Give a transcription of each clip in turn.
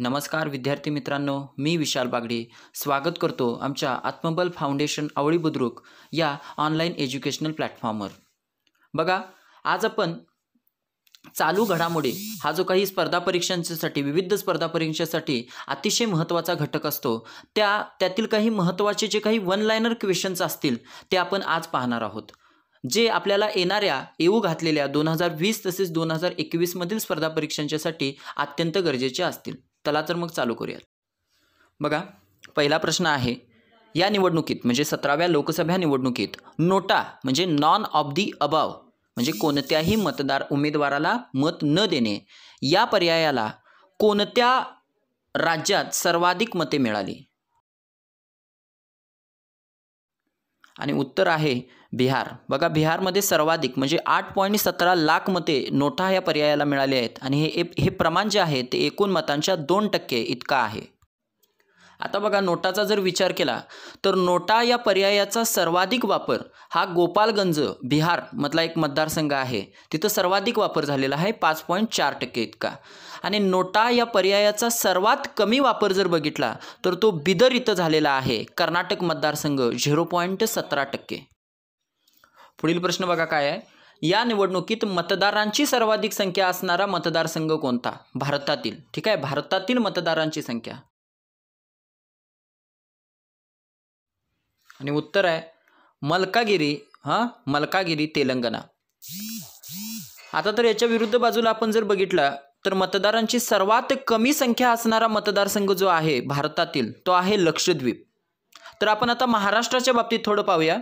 नमस्कार विद्यार्थी मित्रांनो मी विशाल बागडे स्वागत करतो आमच्या आत्मबल फाउंडेशन आवळी बुद्रुक या ऑनलाईन एज्युकेशनल प्लॅटफॉर्मवर बघा आज आपण चालू घडामोडी हा जो काही स्पर्धा परीक्षांसाठी विविध स्पर्धा परीक्षेसाठी अतिशय महत्त्वाचा घटक असतो त्या त्यातील काही महत्त्वाचे जे काही वन लायनर क्वेश्चन्स असतील ते आपण आज पाहणार आहोत जे आपल्याला येणाऱ्या येऊ घातलेल्या दोन हजार वीस तसेच दोन हजार एकवीसमधील स्पर्धा परीक्षांच्यासाठी अत्यंत गरजेचे असतील चला तर मग चालू करूयात बघा पहिला प्रश्न आहे या निवडणुकीत म्हणजे सतराव्या लोकसभा निवडणुकीत नोटा म्हणजे नॉन ऑफ दी अबाव म्हणजे कोणत्याही मतदार उमेदवाराला मत न देणे या पर्यायाला कोणत्या राज्यात सर्वाधिक मते मिळाली आणि उत्तर आहे बिहार बघा बिहारमध्ये सर्वाधिक म्हणजे आठ पॉईंट सतरा लाख मते नोटा या पर्यायाला मिळाली आहेत आणि हे हे प्रमाण जे आहे ते एकूण मतांच्या दोन टक्के इतका आहे आता बघा नोटाचा जर विचार केला तर नोटा या पर्यायाचा सर्वाधिक वापर हा गोपालगंज बिहार मधला एक मतदारसंघ आहे तिथं सर्वाधिक वापर झालेला आहे पाच पॉईंट चार टक्के इतका आणि नोटा या पर्यायाचा सर्वात कमी वापर जर बघितला तर तो बिदर इथं झालेला आहे कर्नाटक मतदारसंघ झिरो पॉईंट सतरा टक्के पुढील प्रश्न बघा काय आहे या निवडणुकीत मतदारांची सर्वाधिक संख्या असणारा मतदारसंघ कोणता भारतातील ठीक आहे भारतातील मतदारांची संख्या आणि उत्तर आहे मलकागिरी हा मलकागिरी तेलंगणा आता तर याच्या विरुद्ध बाजूला आपण जर बघितला तर मतदारांची सर्वात कमी संख्या असणारा मतदारसंघ जो आहे भारतातील तो आहे लक्षद्वीप तर आपण आता महाराष्ट्राच्या बाबतीत थोडं पाहूया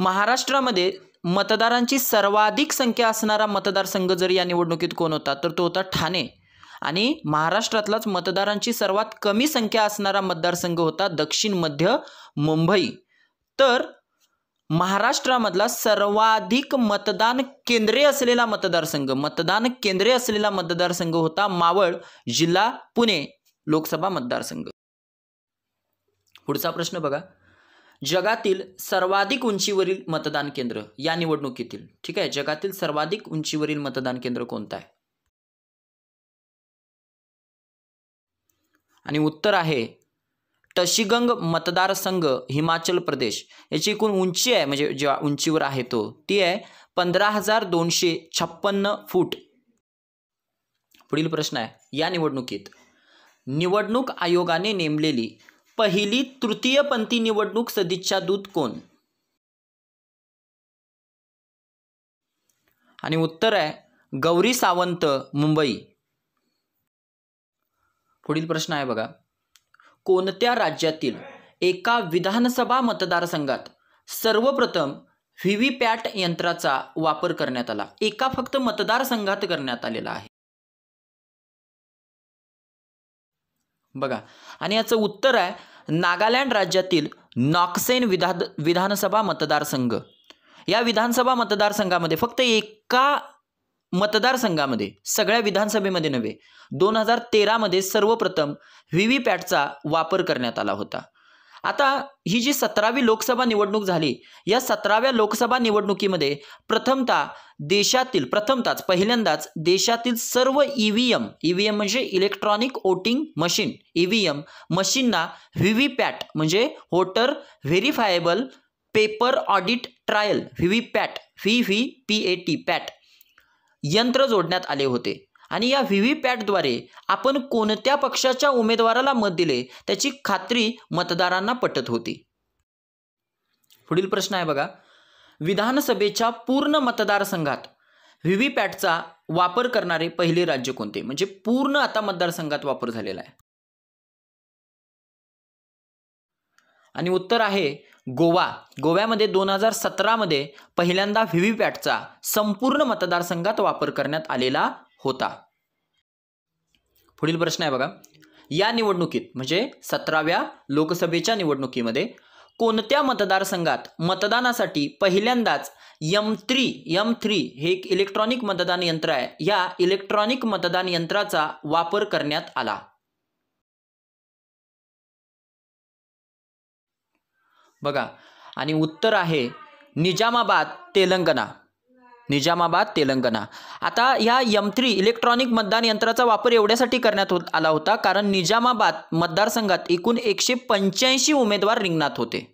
महाराष्ट्रामध्ये मतदारांची सर्वाधिक संख्या असणारा मतदारसंघ जर या निवडणुकीत कोण होता तर तो होता ठाणे आणि महाराष्ट्रातलाच मतदारांची सर्वात कमी संख्या असणारा मतदारसंघ होता दक्षिण मध्य मुंबई तर महाराष्ट्रामधला सर्वाधिक मतदान केंद्रे असलेला मतदारसंघ मतदान केंद्रे असलेला मतदारसंघ होता मावळ जिल्हा पुणे लोकसभा मतदारसंघ पुढचा प्रश्न बघा जगातील सर्वाधिक उंचीवरील मतदान केंद्र या निवडणुकीतील ठीक आहे जगातील सर्वाधिक उंचीवरील मतदान केंद्र कोणतं आहे आणि उत्तर आहे टशीगंग मतदारसंघ हिमाचल प्रदेश याची एकूण उंची आहे म्हणजे ज्या उंचीवर आहे तो ती आहे पंधरा हजार दोनशे छप्पन्न फूट पुढील प्रश्न आहे या निवडणुकीत निवडणूक आयोगाने नेमलेली पहिली तृतीयपंथी निवडणूक सदिच्छा दूत कोण आणि उत्तर आहे गौरी सावंत मुंबई पुढील प्रश्न आहे बघा कोणत्या राज्यातील एका विधानसभा मतदारसंघात सर्वप्रथम व्ही व्ही पॅट यंत्राचा वापर करण्यात आला एका फक्त मतदारसंघात करण्यात आलेला आहे बघा आणि याचं उत्तर आहे नागालँड राज्यातील नॉक्सेन विधा विधानसभा मतदारसंघ या विधानसभा मतदारसंघामध्ये फक्त एका मतदारसंघामध्ये सगळ्या विधानसभेमध्ये नव्हे दोन हजार तेरामध्ये सर्वप्रथम व्ही व्ही पॅटचा वापर करण्यात आला होता आता ही जी सतरावी लोकसभा निवडणूक झाली या सतराव्या लोकसभा निवडणुकीमध्ये प्रथमता देशातील प्रथमताच पहिल्यांदाच देशातील सर्व E V M E V M म्हणजे electronic voting machine E V M मशीनना व्ही व्ही पॅट म्हणजे voter verifiable paper audit trail V V PAT V V P A T PAT यंत्र जोडण्यात आले होते आणि या व्ही व्ही पॅटद्वारे आपण कोणत्या पक्षाच्या उमेदवाराला मत दिले त्याची खात्री मतदारांना पटत होती पुढील प्रश्न आहे बघा विधानसभेच्या पूर्ण मतदारसंघात व्ही व्ही पॅटचा वापर करणारे पहिले राज्य कोणते म्हणजे पूर्ण आता मतदारसंघात वापर झालेला आहे आणि उत्तर आहे गोवा गोव्यामध्ये दोन हजार सतरामध्ये पहिल्यांदा व्ही व्ही पॅटचा संपूर्ण मतदारसंघात वापर करण्यात आलेला होता पुढील प्रश्न आहे बघा या निवडणुकीत म्हणजे सतराव्या लोकसभेच्या निवडणुकीमध्ये कोणत्या मतदारसंघात मतदानासाठी पहिल्यांदाच यम थ्री यम थ्री हे एक इलेक्ट्रॉनिक मतदान यंत्र आहे या इलेक्ट्रॉनिक मतदान यंत्राचा वापर करण्यात आला बघा आणि उत्तर आहे निजामाबाद तेलंगणा निजामाबाद तेलंगणा आता या यमथ्री इलेक्ट्रॉनिक मतदान यंत्राचा वापर एवढ्यासाठी करण्यात होत आला होता कारण निजामाबाद मतदारसंघात एकूण एकशे पंच्याऐंशी उमेदवार रिंगणात होते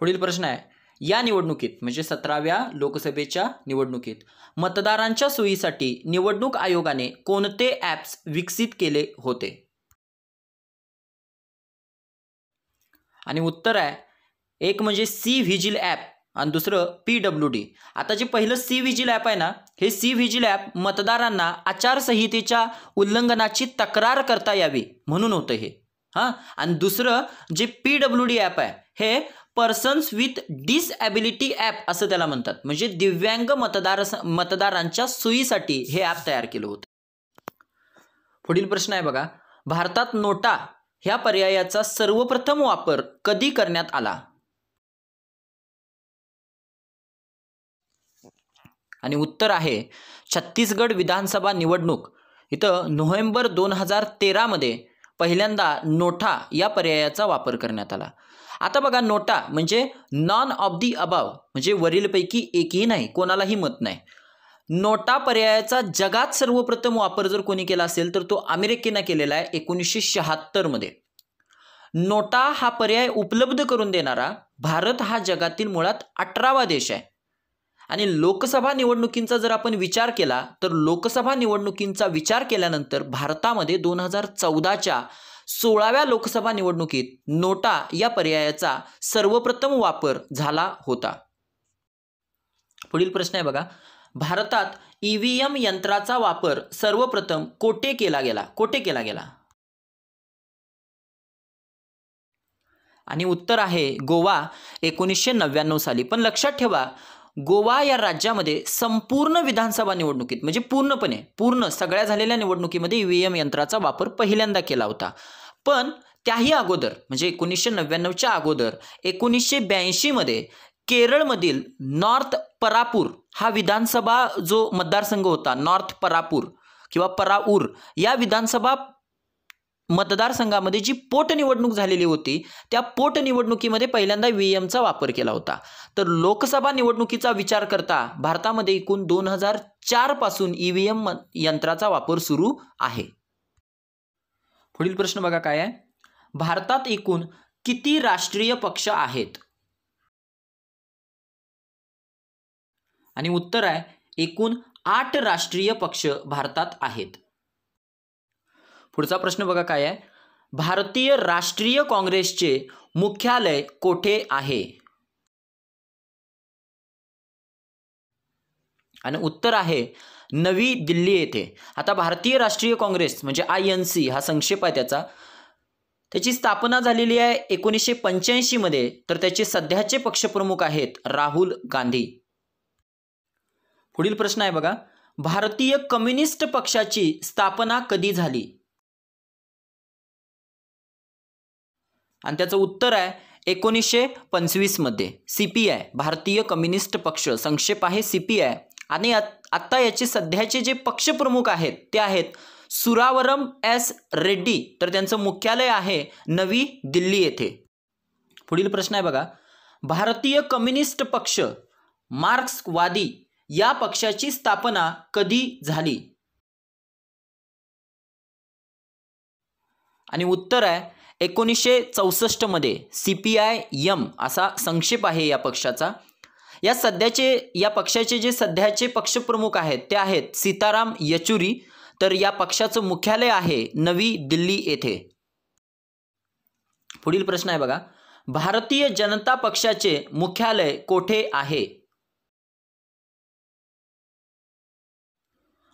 पुढील प्रश्न आहे या निवडणुकीत म्हणजे सतराव्या लोकसभेच्या निवडणुकीत मतदारांच्या सोयीसाठी निवडणूक आयोगाने कोणते ॲप्स विकसित केले होते आणि उत्तर आहे एक म्हणजे सी व्हिजिल ॲप आणि दुसरं पी डब्ल्यू डी आता जे पहिलं सी व्हिजिल ॲप आहे ना हे सी व्हिजिल ॲप मतदारांना आचारसंहितेच्या उल्लंघनाची तक्रार करता यावी म्हणून होतं हे हां आणि दुसरं J P W D app आहे हे पर्सन्स विथ डिसॲबिलिटी ॲप असं त्याला म्हणतात म्हणजे दिव्यांग मतदार मतदारांच्या सोयीसाठी हे ॲप तयार केलं होतं पुढील प्रश्न आहे बघा भारतात नोटा ह्या पर्यायाचा सर्वप्रथम वापर कधी करण्यात आला आणि उत्तर आहे छत्तीसगड विधानसभा निवडणूक इथं नोव्हेंबर दोन हजार तेरामध्ये पहिल्यांदा नोटा या पर्यायाचा वापर करण्यात आला आता बघा नोटा म्हणजे नॉन ऑफ दी अबाव म्हणजे वरीलपैकी एकही नाही कोणालाही मत नाही नोटा पर्यायाचा जगात सर्वप्रथम वापर जर कोणी केला असेल तर तो अमेरिकेनं केलेला आहे एकोणीसशे शहात्तरमध्ये नोटा हा पर्याय उपलब्ध करून देणारा भारत हा जगातील मुळात अठरावा देश आहे आणि लोकसभा निवडणुकींचा जर आपण विचार केला तर लोकसभा निवडणुकींचा विचार केल्यानंतर भारतामध्ये दोन हजार चौदाच्या सोळाव्या लोकसभा निवडणुकीत नोटा या पर्यायाचा सर्वप्रथम वापर झाला होता पुढील प्रश्न आहे बघा भारतात ई व्ही यंत्राचा वापर सर्वप्रथम कोठे केला गेला कोठे केला गेला आणि उत्तर आहे गोवा एकोणीसशे नव्याण्णव साली पण लक्षात ठेवा गोवा या राज्यामध्ये संपूर्ण विधानसभा निवडणुकीत म्हणजे पूर्णपणे पूर्ण सगळ्या झालेल्या निवडणुकीमध्ये ई एम यंत्राचा वापर पहिल्यांदा केला होता पण त्याही अगोदर म्हणजे एकोणीसशे नव्याण्णवच्या अगोदर एकोणीसशे ब्याऐंशीमध्ये केरळमधील नॉर्थ परापूर हा विधानसभा जो मतदारसंघ होता नॉर्थ परापूर किंवा पराऊर या विधानसभा मतदारसंघामध्ये जी पोटनिवडणूक झालेली होती त्या पोटनिवडणुकीमध्ये पहिल्यांदा व्ही एमचा वापर केला होता तर लोकसभा निवडणुकीचा विचार करता भारतामध्ये एकूण दोन हजार चारपासून ई e व्ही एम यंत्राचा वापर सुरू आहे पुढील प्रश्न बघा काय आहे भारतात एकूण किती राष्ट्रीय पक्ष आहेत आणि उत्तर आहे एकूण आठ राष्ट्रीय पक्ष भारतात आहेत पुढचा प्रश्न बघा काय आहे भारतीय राष्ट्रीय काँग्रेसचे मुख्यालय कोठे आहे आणि उत्तर आहे नवी दिल्ली येथे आता भारतीय राष्ट्रीय काँग्रेस म्हणजे आय एन सी हा संक्षेप आहे त्याचा त्याची स्थापना झालेली आहे एकोणीसशे पंच्याऐंशीमध्ये तर त्याचे सध्याचे पक्षप्रमुख आहेत राहुल गांधी पुढील प्रश्न आहे बघा भारतीय कम्युनिस्ट पक्षाची स्थापना कधी झाली आणि त्याचं उत्तर आहे एकोणीसशे पंचवीसमध्ये सी पी आय भारतीय कम्युनिस्ट पक्ष संक्षेप आहे सी पी आय आणि आत्ता याचे सध्याचे जे पक्षप्रमुख आहेत ते आहेत सुरावरम एस रेड्डी तर त्यांचं मुख्यालय आहे नवी दिल्ली येथे पुढील प्रश्न आहे बघा भारतीय कम्युनिस्ट पक्ष मार्क्सवादी या पक्षाची स्थापना कधी झाली आणि उत्तर आहे एकोणीसशे चौसष्टमध्ये सी पी आय यम असा संक्षेप आहे या पक्षाचा या सध्याचे या पक्षाचे जे सध्याचे पक्षप्रमुख आहेत ते आहेत सीताराम येचुरी तर या पक्षाचं मुख्यालय आहे नवी दिल्ली येथे पुढील प्रश्न आहे बघा भारतीय जनता पक्षाचे मुख्यालय कोठे आहे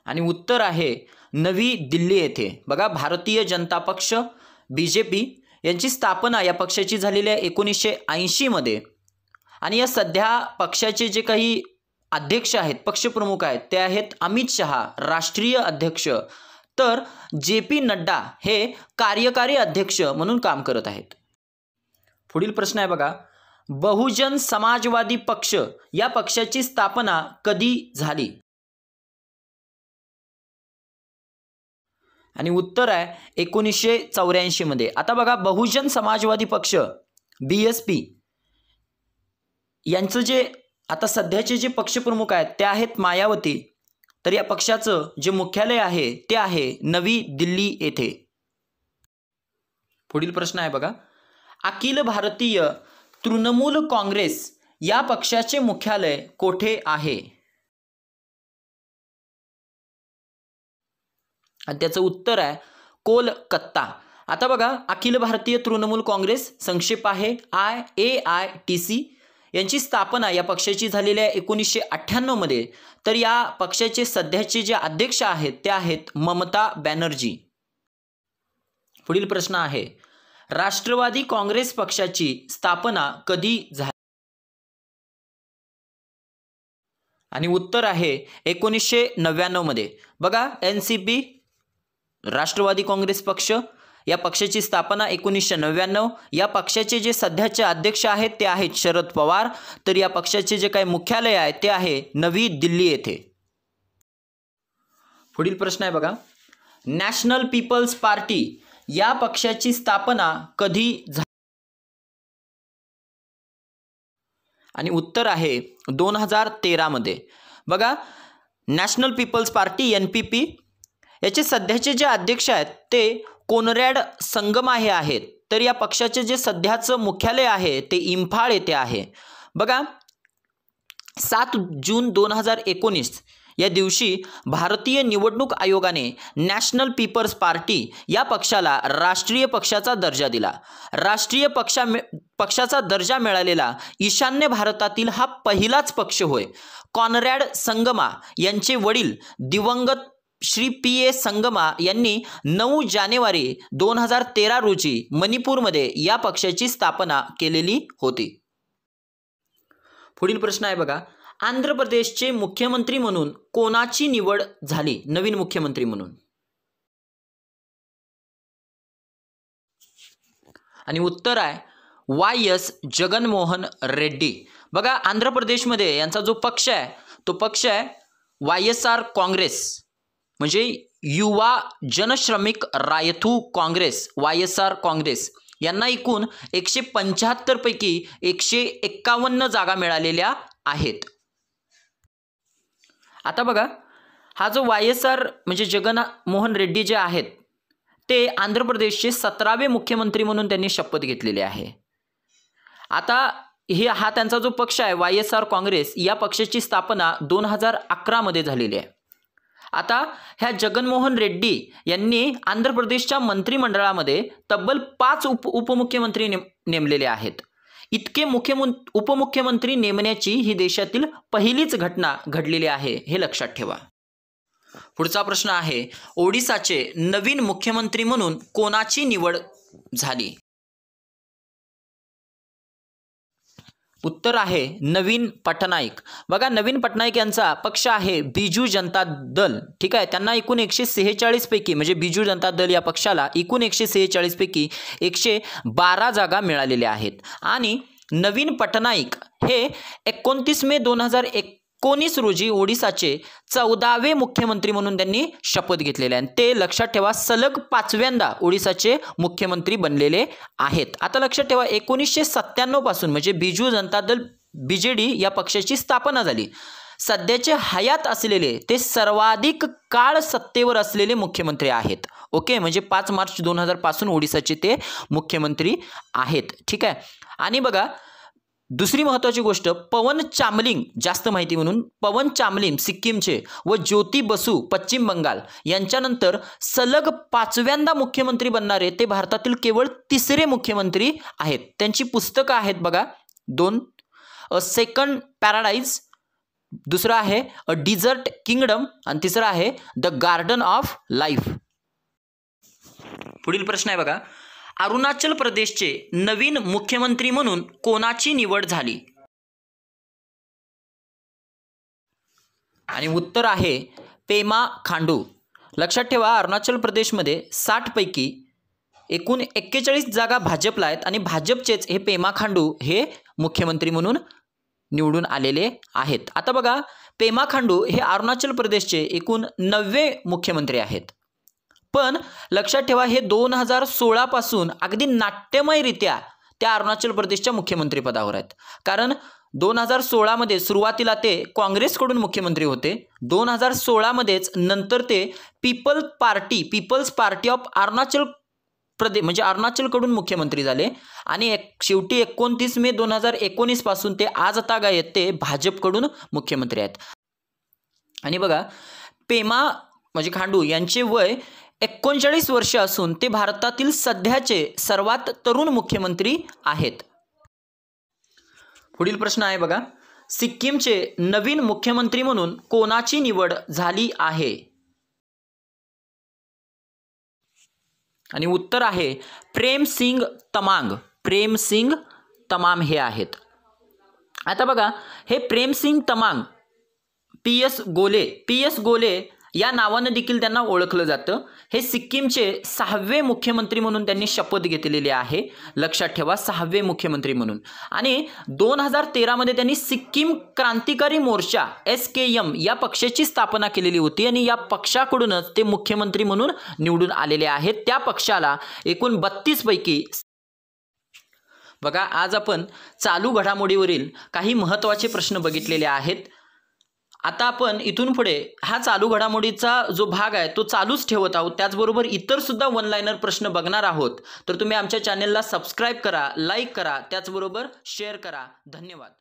आणि उत्तर आहे नवी दिल्ली येथे बघा भारतीय जनता पक्ष बी जे पी यांची स्थापना या पक्षाची झालेली आहे एकोणीसशे ऐंशीमध्ये आणि या सध्या पक्षाचे जे काही अध्यक्ष आहेत पक्षप्रमुख आहेत ते आहेत अमित शहा राष्ट्रीय अध्यक्ष तर जे पी नड्डा हे कार्यकारी अध्यक्ष म्हणून काम करत आहेत पुढील प्रश्न आहे बघा बहुजन समाजवादी पक्ष या पक्षाची स्थापना कधी झाली आणि उत्तर आहे एकोणीसशे चौऱ्याऐंशीमध्ये आता बघा बहुजन समाजवादी पक्ष बी एस पी यांचं जे आता सध्याचे जे पक्षप्रमुख आहेत ते आहेत मायावती तर या पक्षाचं जे मुख्यालय आहे ते आहे नवी दिल्ली येथे पुढील प्रश्न आहे बघा अखिल भारतीय तृणमूल काँग्रेस या पक्षाचे मुख्यालय कोठे आहे आणि त्याचं उत्तर आहे कोलकत्ता आता बघा अखिल भारतीय तृणमूल काँग्रेस संक्षेप आहे I A I T C यांची स्थापना या पक्षाची झालेली आहे एकोणीसशे अठ्ठ्याण्णवमध्ये तर या पक्षाचे सध्याचे जे अध्यक्ष आहेत ते आहेत ममता बॅनर्जी पुढील प्रश्न आहे राष्ट्रवादी काँग्रेस पक्षाची स्थापना कधी झाली आणि उत्तर आहे एकोणीसशे नव्याण्णवमध्ये बघा एन सी पी राष्ट्रवादी काँग्रेस पक्ष या पक्षाची स्थापना एकोणीसशे नव्याण्णव या पक्षाचे जे सध्याचे अध्यक्ष आहेत ते आहेत शरद पवार तर या पक्षाचे जे काही मुख्यालय आहे ते आहे नवी दिल्ली येथे पुढील प्रश्न आहे बघा नॅशनल पीपल्स पार्टी या पक्षाची स्थापना कधी झाली आणि उत्तर आहे दोन हजार तेरामध्ये बघा national people's party N P P याचे सध्याचे जे अध्यक्ष आहेत ते कोनरॅड संगमाहे आहेत तर या पक्षाचे जे सध्याचं मुख्यालय आहे ते इम्फाळ येथे आहे बघा सात जून दोन हजार एकोणीस या दिवशी भारतीय निवडणूक आयोगाने नॅशनल पीपल्स पार्टी या पक्षाला राष्ट्रीय पक्षाचा दर्जा दिला राष्ट्रीय पक्षा पक्षाचा दर्जा मिळालेला ईशान्य भारतातील हा पहिलाच पक्ष होय कॉनरॅड संगमा यांचे वडील दिवंगत श्री पी ए संगमा यांनी नऊ जानेवारी दोन हजार तेरा रोजी मणिपूरमध्ये या पक्षाची स्थापना केलेली होती पुढील प्रश्न आहे बघा आंध्र प्रदेशचे मुख्यमंत्री म्हणून कोणाची निवड झाली नवीन मुख्यमंत्री म्हणून आणि उत्तर आहे वाय एस जगनमोहन रेड्डी बघा आंध्र प्रदेशमध्ये यांचा जो पक्ष आहे तो पक्ष आहे वाय एस आर काँग्रेस म्हणजे Yuva Janashramik Rythu Congress Y S R Congress यांना एकूण एकशे पैकी एकशे एक्कावन्न जागा मिळालेल्या आहेत आता बघा हा जो वाय एस आर म्हणजे जगन मोहन रेड्डी जे आहेत ते आंध्र प्रदेशचे सतरावे मुख्यमंत्री म्हणून त्यांनी शपथ घेतलेली आहे आता हे हा त्यांचा जो पक्ष आहे वाय एस आर काँग्रेस या पक्षाची स्थापना दोन हजार अकरामध्ये झालेली आहे आता ह्या जगनमोहन रेड्डी यांनी आंध्र प्रदेशच्या मंत्रिमंडळामध्ये तब्बल पाच उप उपमुख्यमंत्री नेम नेमलेले आहेत इतके मुख्यमं उपमुख्यमंत्री नेमण्याची ही देशातील पहिलीच घटना घडलेली आहे हे लक्षात ठेवा पुढचा प्रश्न आहे ओडिसाचे नवीन मुख्यमंत्री म्हणून कोणाची निवड झाली उत्तर आहे नवीन पटनाईक बघा नवीन पटनाईक यांचा पक्ष आहे बिजू जनता दल ठीक आहे त्यांना एकूण एकशे सेहेचाळीसपैकी म्हणजे बिजू जनता दल या पक्षाला एकूण एकशे सेहेचाळीसपैकी एकशे बारा जागा मिळालेल्या आहेत आणि नवीन पटनाईक हे एकोणतीस मे दोन हजार एक एकोणीस रोजी ओडिसाचे चौदावे मुख्यमंत्री म्हणून त्यांनी शपथ घेतलेले आहे ते लक्षात ठेवा सलग पाचव्यांदा ओडिसाचे मुख्यमंत्री बनलेले आहेत आता लक्षात ठेवा एकोणीसशे पासून म्हणजे बिजू जनता दल बी जे डी या पक्षाची स्थापना झाली सध्याचे हयात असलेले ते सर्वाधिक काळ सत्तेवर असलेले मुख्यमंत्री आहेत ओके म्हणजे पाच मार्च दोन हजार पासून ओडिसाचे ते मुख्यमंत्री आहेत ठीक आहे आणि बघा दुसरी महत्त्वाची गोष्ट पवन चामलिंग जास्त माहिती म्हणून पवन चामलिंग सिक्कीमचे व ज्योती बसू पश्चिम बंगाल यांच्यानंतर सलग पाचव्यांदा मुख्यमंत्री बनणारे ते भारतातील केवळ तिसरे मुख्यमंत्री आहेत त्यांची पुस्तकं आहेत बघा दोन अ सेकंड पॅराडाईज दुसरं आहे अ डिझर्ट किंगडम आणि तिसरं आहे द गार्डन ऑफ लाईफ पुढील प्रश्न आहे बघा अरुणाचल प्रदेशचे नवीन मुख्यमंत्री म्हणून कोणाची निवड झाली आणि उत्तर आहे पेमा खांडू लक्षात ठेवा अरुणाचल प्रदेशमध्ये साठपैकी एकूण एक्केचाळीस जागा भाजपला आहेत आणि भाजपचेच हे पेमा खांडू हे मुख्यमंत्री म्हणून निवडून आलेले आहेत आता बघा पेमा खांडू हे अरुणाचल प्रदेशचे एकूण नववे मुख्यमंत्री आहेत पण लक्षात ठेवा हे दोन हजार सोळापासून अगदी नाट्यमयरित्या त्या अरुणाचल प्रदेशच्या मुख्यमंत्रीपदावर आहेत कारण दोन हजार सोळामध्ये सुरुवातीला ते काँग्रेसकडून मुख्यमंत्री होते दोन हजार सोळामध्येच नंतर ते people party people's party of Arunachal Pradesh म्हणजे अरुणाचलकडून मुख्यमंत्री झाले आणि एक शेवटी एकोणतीस मे दोन हजार एकोणीसपासून ते आज आता गायत ते भाजपकडून मुख्यमंत्री आहेत आणि बघा पेमा म्हणजे खांडू यांचे वय एकोणचाळीस वर्ष असून ते भारतातील सध्याचे सर्वात तरुण मुख्यमंत्री आहेत पुढील प्रश्न आहे बघा सिक्कीमचे नवीन मुख्यमंत्री म्हणून कोणाची निवड झाली आहे आणि उत्तर आहे प्रेम सिंग तमांग प्रेम सिंग तमाम हे आहेत आता बघा हे Premsingh Tamang P S Golay P S Golay या नावानं देखील त्यांना ओळखलं जातं हे सिक्कीमचे सहावे मुख्यमंत्री म्हणून त्यांनी शपथ घेतलेली आहे लक्षात ठेवा सहावे मुख्यमंत्री म्हणून आणि दोन हजार तेरामध्ये त्यांनी सिक्कीम क्रांतिकारी मोर्चा एस के एम या पक्षाची स्थापना केलेली होती आणि या पक्षाकडूनच ते मुख्यमंत्री म्हणून निवडून आलेले आहेत त्या पक्षाला एकूण बत्तीसपैकी बघा आज आपण चालू घडामोडीवरील काही महत्त्वाचे प्रश्न बघितलेले आहेत आता आपण इथून पुढे हा चालू घडामोडीचा जो भाग आहे तो चालूच ठेवत आहोत त्याचबरोबर इतरसुद्धा वन लायनर प्रश्न बघणार आहोत तर तुम्ही आमच्या चॅनेलला सबस्क्राईब करा लाईक करा त्याचबरोबर शेअर करा धन्यवाद